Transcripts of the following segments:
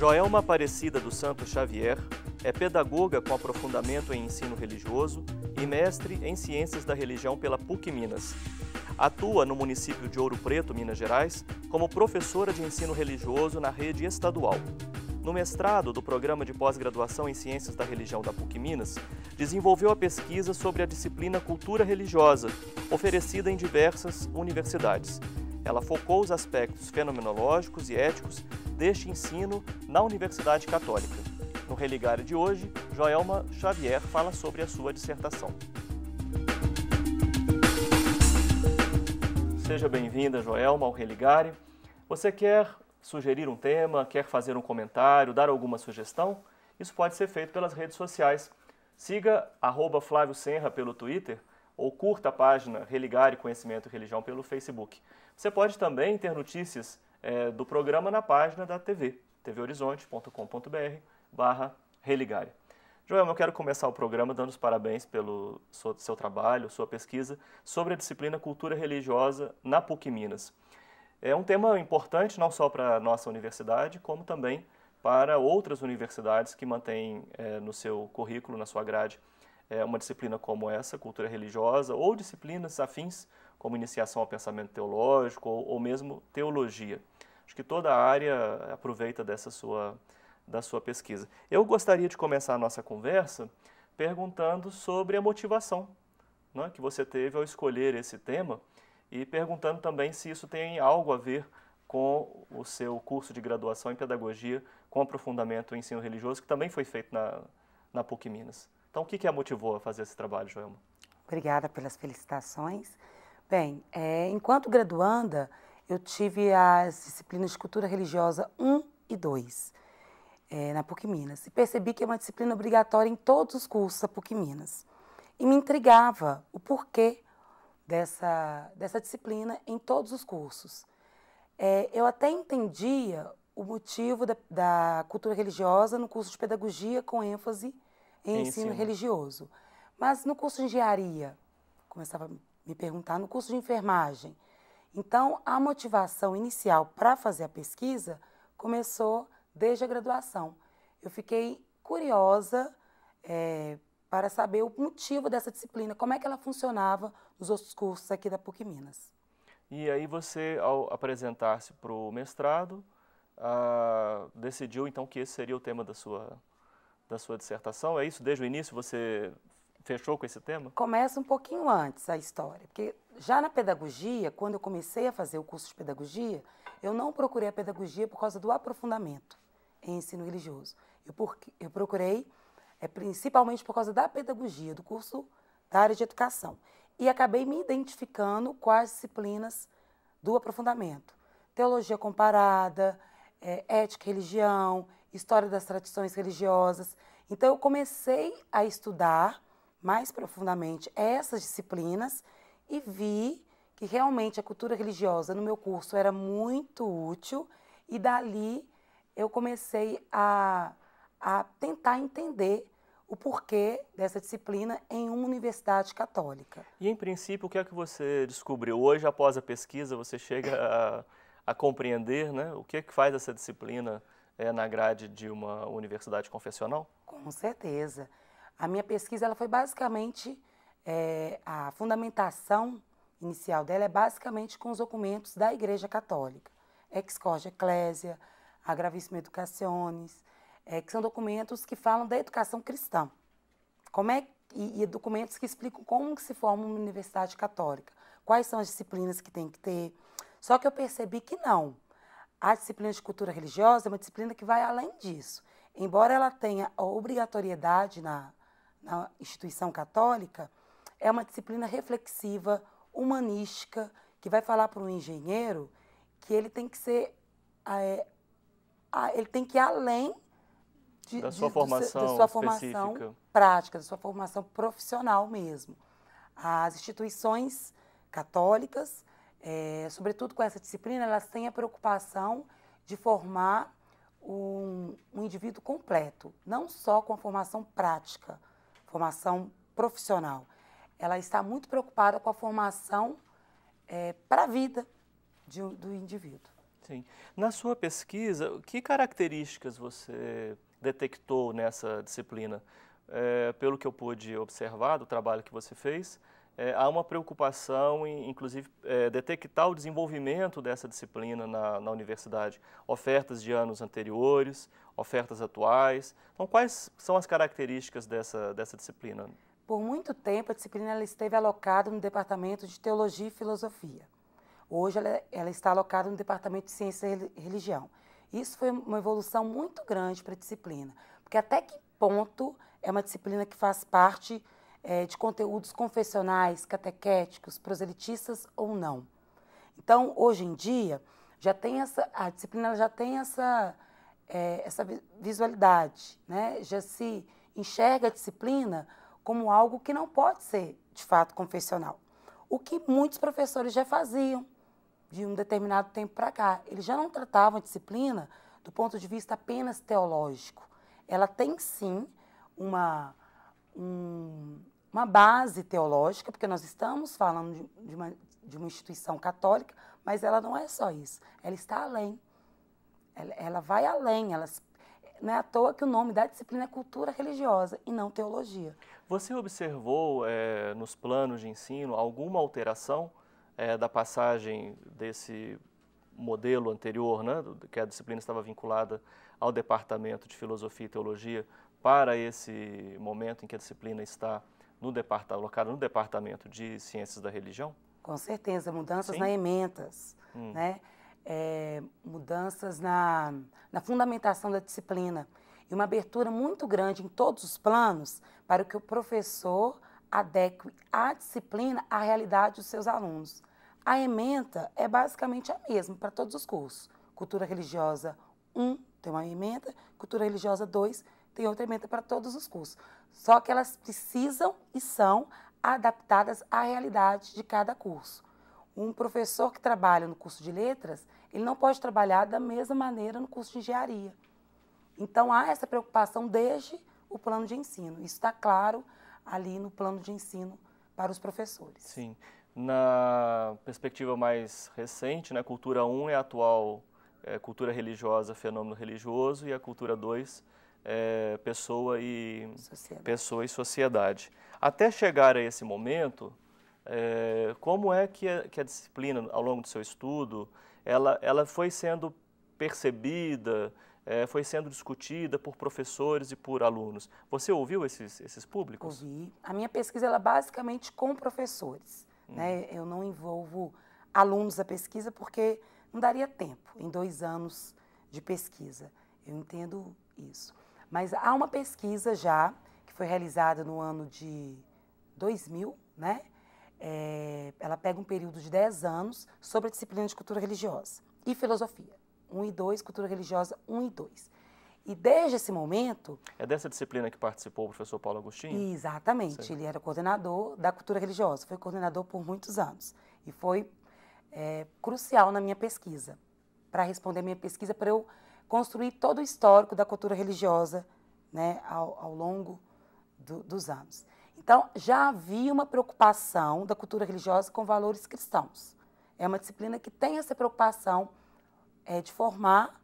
Joelma Aparecida do Santo Xavier é pedagoga com aprofundamento em ensino religioso e mestre em Ciências da Religião pela PUC Minas. Atua no município de Ouro Preto, Minas Gerais, como professora de ensino religioso na rede estadual. No mestrado do Programa de Pós-Graduação em Ciências da Religião da PUC Minas, desenvolveu a pesquisa sobre a disciplina Cultura Religiosa, oferecida em diversas universidades. Ela focou os aspectos fenomenológicos e éticos deste ensino na Universidade Católica. No Religário de hoje, Joelma Xavier fala sobre a sua dissertação. Seja bem-vinda, Joelma, ao Religário. Você quer sugerir um tema, quer fazer um comentário, dar alguma sugestão? Isso pode ser feito pelas redes sociais. Siga arroba Flávio Senra pelo Twitter ou curta a página Religar e Conhecimento e Religião pelo Facebook. Você pode também ter notícias é, do programa na página da TV, tvhorizonte.com.br barra religare. Joel, eu quero começar o programa dando os parabéns pelo seu, seu trabalho, sua pesquisa sobre a disciplina Cultura Religiosa na PUC Minas. É um tema importante não só para a nossa universidade, como também para outras universidades que mantêm é, no seu currículo, na sua grade, é, uma disciplina como essa, cultura religiosa, ou disciplinas afins como iniciação ao pensamento teológico ou, ou mesmo teologia. Acho que toda a área aproveita dessa sua, da sua pesquisa. Eu gostaria de começar a nossa conversa perguntando sobre a motivação né, que você teve ao escolher esse tema e perguntando também se isso tem algo a ver com o seu curso de graduação em pedagogia com aprofundamento em ensino religioso, que também foi feito na, na PUC Minas. Então, o que, que a motivou a fazer esse trabalho, Joelma? Obrigada pelas felicitações. Bem, é, enquanto graduanda, eu tive as disciplinas de Cultura Religiosa 1 e 2 é, na PUC Minas e percebi que é uma disciplina obrigatória em todos os cursos da PUC Minas. E me intrigava o porquê dessa, dessa disciplina em todos os cursos. É, eu até entendia o motivo da, da, cultura religiosa no curso de pedagogia com ênfase em, em ensino, ensino religioso. Mas no curso de engenharia, começava a me perguntar no curso de enfermagem. Então, a motivação inicial para fazer a pesquisa começou desde a graduação. Eu fiquei curiosa é, para saber o motivo dessa disciplina, como é que ela funcionava nos outros cursos aqui da PUC Minas. E aí você, ao apresentar-se para o mestrado, ah, decidiu então que esse seria o tema da sua, da sua dissertação? É isso? Desde o início você fechou com esse tema? Começa um pouquinho antes a história, porque já na pedagogia, quando eu comecei a fazer o curso de pedagogia, eu não procurei a pedagogia por causa do aprofundamento em ensino religioso. Eu, porque eu procurei é, principalmente por causa da pedagogia, do curso da área de educação. E acabei me identificando com as disciplinas do aprofundamento. Teologia comparada, é, ética e religião, história das tradições religiosas. Então, eu comecei a estudar mais profundamente essas disciplinas e vi que realmente a cultura religiosa no meu curso era muito útil e dali eu comecei a, a tentar entender o porquê dessa disciplina em uma universidade católica. E em princípio, o que é que você descobriu hoje após a pesquisa? Você chega a, a compreender, né? O que é que faz essa disciplina é, na grade de uma universidade confessional? Com certeza. A minha pesquisa ela foi basicamente é, a fundamentação inicial dela é basicamente com os documentos da Igreja Católica, ex Excordia Ecclesia, a gravíssima educaciones é, que são documentos que falam da educação cristã. Como é e, e documentos que explicam como que se forma uma universidade católica, quais são as disciplinas que tem que ter. Só que eu percebi que não. A disciplina de cultura religiosa é uma disciplina que vai além disso. Embora ela tenha obrigatoriedade na, na instituição católica, é uma disciplina reflexiva, humanística, que vai falar para o engenheiro que ele tem que ser. Ah, é, ah, ele tem que ir além de, da sua, de, formação, de sua formação prática, da sua formação profissional mesmo. As instituições católicas, é, sobretudo com essa disciplina, elas têm a preocupação de formar um, um indivíduo completo, não só com a formação prática, formação profissional. Ela está muito preocupada com a formação é, para a vida de, do indivíduo. Sim. Na sua pesquisa, que características você detectou nessa disciplina? É, pelo que eu pude observar do trabalho que você fez, é, há uma preocupação em, inclusive, é, detectar o desenvolvimento dessa disciplina na, na, universidade, ofertas de anos anteriores, ofertas atuais. Então, quais são as características dessa, dessa disciplina? Por muito tempo, a disciplina esteve alocada no Departamento de Teologia e Filosofia. Hoje, ela, ela está alocada no Departamento de Ciência e Religião. Isso foi uma evolução muito grande para a disciplina, porque até que ponto é uma disciplina que faz parte é, de conteúdos confessionais, catequéticos, proselitistas ou não. Então, hoje em dia, já tem essa, a disciplina já tem essa é, essa visualidade, né? já se enxerga a disciplina como algo que não pode ser, de fato, confessional. O que muitos professores já faziam de um determinado tempo para cá. Eles já não tratavam a disciplina do ponto de vista apenas teológico. Ela tem, sim, uma, um, uma base teológica, porque nós estamos falando de, de, uma, de uma instituição católica, mas ela não é só isso. Ela está além ela, ela vai além, ela, não é à toa que o nome da disciplina é cultura religiosa e não teologia. Você observou é, nos planos de ensino alguma alteração é, da passagem desse modelo anterior, né, que a disciplina estava vinculada ao departamento de filosofia e teologia, para esse momento em que a disciplina está no alocada no departamento de ciências da religião? Com certeza, mudanças Sim. na ementas, hum. né? é, mudanças na, na fundamentação da disciplina e uma abertura muito grande em todos os planos para que o professor adeque a disciplina à realidade dos seus alunos. A ementa é basicamente a mesma para todos os cursos. Cultura religiosa 1 tem uma ementa, cultura religiosa 2 tem outra ementa para todos os cursos. Só que elas precisam e são adaptadas à realidade de cada curso. Um professor que trabalha no curso de letras, ele não pode trabalhar da mesma maneira no curso de engenharia. Então, há essa preocupação desde o plano de ensino. Isso está claro ali no plano de ensino para os professores. Sim. Na perspectiva mais recente, né, cultura 1 é a atual é, cultura religiosa, fenômeno religioso, e a cultura 2 é, pessoa, e, sociedade. pessoa e sociedade. Até chegar a esse momento, é, como é que a, que a, disciplina, ao longo do seu estudo, ela, ela foi sendo percebida, é, foi sendo discutida por professores e por alunos? Você ouviu esses, esses públicos? Ouvi. A minha pesquisa ela é basicamente com professores. Hum. Né? Eu não envolvo alunos da pesquisa porque não daria tempo em dois anos de pesquisa. Eu entendo isso. Mas há uma pesquisa já, que foi realizada no ano de 2000, né? é, ela pega um período de 10 anos sobre a disciplina de cultura religiosa e filosofia. 1 e 2, cultura religiosa 1 e 2. E desde esse momento. É dessa disciplina que participou o professor Paulo Agostinho? Exatamente. Sei. Ele era coordenador da cultura religiosa, foi coordenador por muitos anos. E foi é, crucial na minha pesquisa, para responder a minha pesquisa, para eu construir todo o histórico da cultura religiosa né, ao, ao longo do, dos anos. Então, já havia uma preocupação da cultura religiosa com valores cristãos. É uma disciplina que tem essa preocupação é, de formar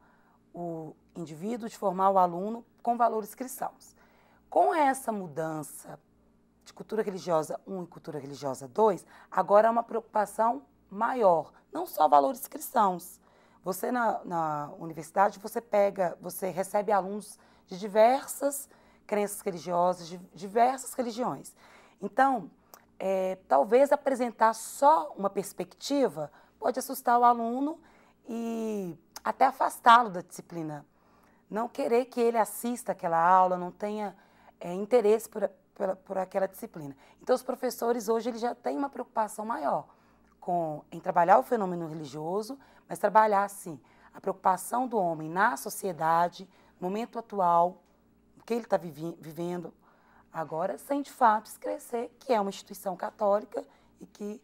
o indivíduo, de formar o aluno com valores cristãos. Com essa mudança de cultura religiosa 1 e cultura religiosa 2, agora há uma preocupação maior, não só valores cristãos. Você na, na universidade, você pega, você recebe alunos de diversas crenças religiosas, de diversas religiões. Então, é, talvez apresentar só uma perspectiva pode assustar o aluno e até afastá-lo da disciplina. Não querer que ele assista aquela aula, não tenha é, interesse por, por, por, aquela disciplina. Então, os professores hoje eles já têm uma preocupação maior com, em trabalhar o fenômeno religioso, mas trabalhar, sim, a preocupação do homem na sociedade, no momento atual, que ele está vivendo agora, sem de fato esquecer que é uma instituição católica e que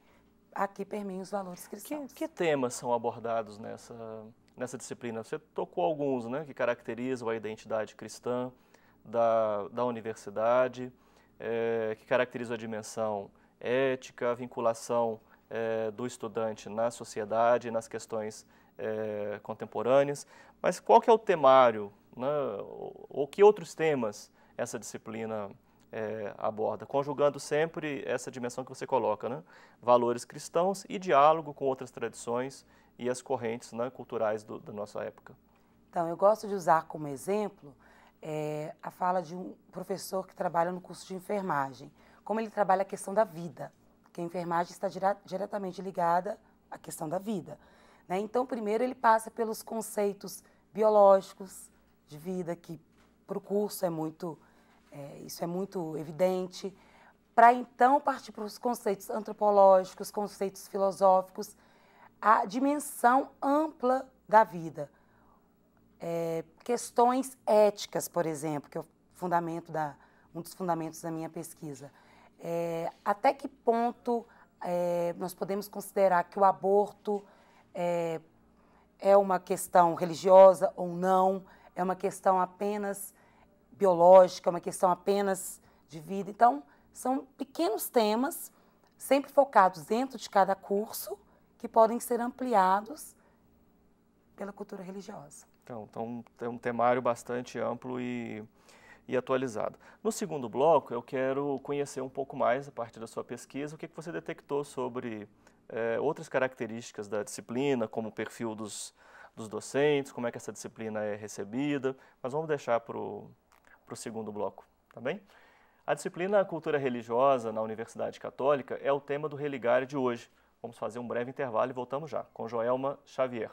aqui permeia os valores cristãos. Que, que temas são abordados nessa, nessa disciplina? Você tocou alguns né, que caracterizam a identidade cristã da, da universidade, é, que caracterizam a dimensão ética, a vinculação é, do estudante na sociedade, nas questões é, contemporâneas. Mas qual que é o temário né? Ou que outros temas essa disciplina é, aborda, conjugando sempre essa dimensão que você coloca, né? valores cristãos e diálogo com outras tradições e as correntes né, culturais do, da nossa época. Então, eu gosto de usar como exemplo é, a fala de um professor que trabalha no curso de enfermagem, como ele trabalha a questão da vida, que a enfermagem está dire diretamente ligada à questão da vida. Né? Então, primeiro ele passa pelos conceitos biológicos, de vida, que para o curso é muito, é, isso é muito evidente, para então partir para os conceitos antropológicos, conceitos filosóficos, a dimensão ampla da vida. É, questões éticas, por exemplo, que é o fundamento da, um dos fundamentos da minha pesquisa. É, até que ponto é, nós podemos considerar que o aborto é, é uma questão religiosa ou não? é uma questão apenas biológica, é uma questão apenas de vida. Então, são pequenos temas, sempre focados dentro de cada curso, que podem ser ampliados pela cultura religiosa. Então, então é um temário bastante amplo e, e atualizado. No segundo bloco, eu quero conhecer um pouco mais, a partir da sua pesquisa, o que, que você detectou sobre é, outras características da disciplina, como o perfil dos dos docentes, como é que essa disciplina é recebida, mas vamos deixar para o segundo bloco, tá bem? A disciplina Cultura Religiosa na Universidade Católica é o tema do Religare de hoje. Vamos fazer um breve intervalo e voltamos já com Joelma Xavier.